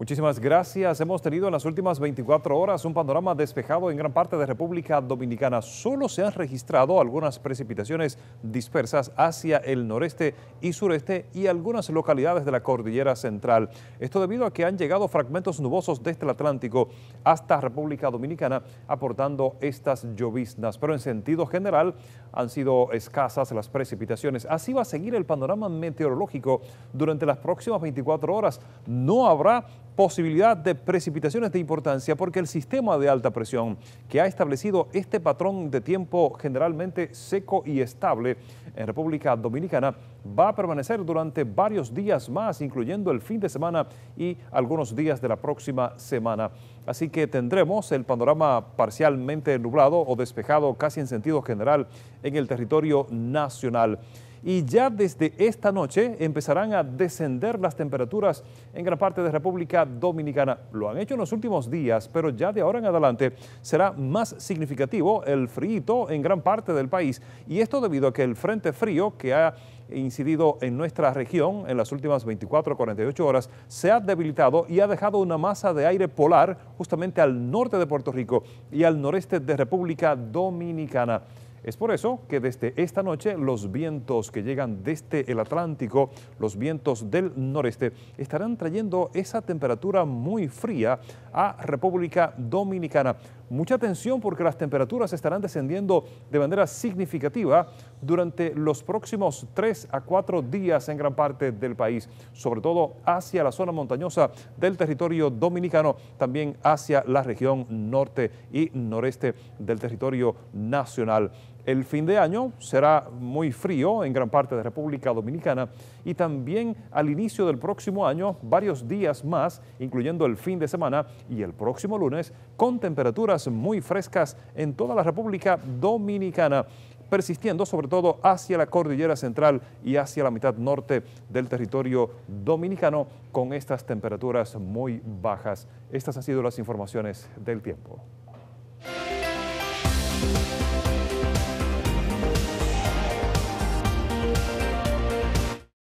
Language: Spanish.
Muchísimas gracias. Hemos tenido en las últimas 24 horas un panorama despejado en gran parte de República Dominicana. Solo se han registrado algunas precipitaciones dispersas hacia el noreste y sureste y algunas localidades de la cordillera central. Esto debido a que han llegado fragmentos nubosos desde el Atlántico hasta República Dominicana, aportando estas lloviznas. Pero en sentido general han sido escasas las precipitaciones. Así va a seguir el panorama meteorológico durante las próximas 24 horas. No habrá posibilidad de precipitaciones de importancia porque el sistema de alta presión que ha establecido este patrón de tiempo generalmente seco y estable en República Dominicana va a permanecer durante varios días más, incluyendo el fin de semana y algunos días de la próxima semana. Así que tendremos el panorama parcialmente nublado o despejado casi en sentido general en el territorio nacional y ya desde esta noche empezarán a descender las temperaturas en gran parte de República Dominicana. Lo han hecho en los últimos días, pero ya de ahora en adelante será más significativo el frío en gran parte del país y esto debido a que el frente frío que ha incidido en nuestra región en las últimas 24 48 horas se ha debilitado y ha dejado una masa de aire polar justamente al norte de Puerto Rico y al noreste de República Dominicana. Es por eso que desde esta noche los vientos que llegan desde el Atlántico, los vientos del noreste, estarán trayendo esa temperatura muy fría a República Dominicana mucha atención porque las temperaturas estarán descendiendo de manera significativa durante los próximos 3 a cuatro días en gran parte del país, sobre todo hacia la zona montañosa del territorio dominicano, también hacia la región norte y noreste del territorio nacional. El fin de año será muy frío en gran parte de República Dominicana y también al inicio del próximo año, varios días más, incluyendo el fin de semana y el próximo lunes, con temperaturas muy frescas en toda la República Dominicana persistiendo sobre todo hacia la cordillera central y hacia la mitad norte del territorio dominicano con estas temperaturas muy bajas. Estas han sido las informaciones del tiempo.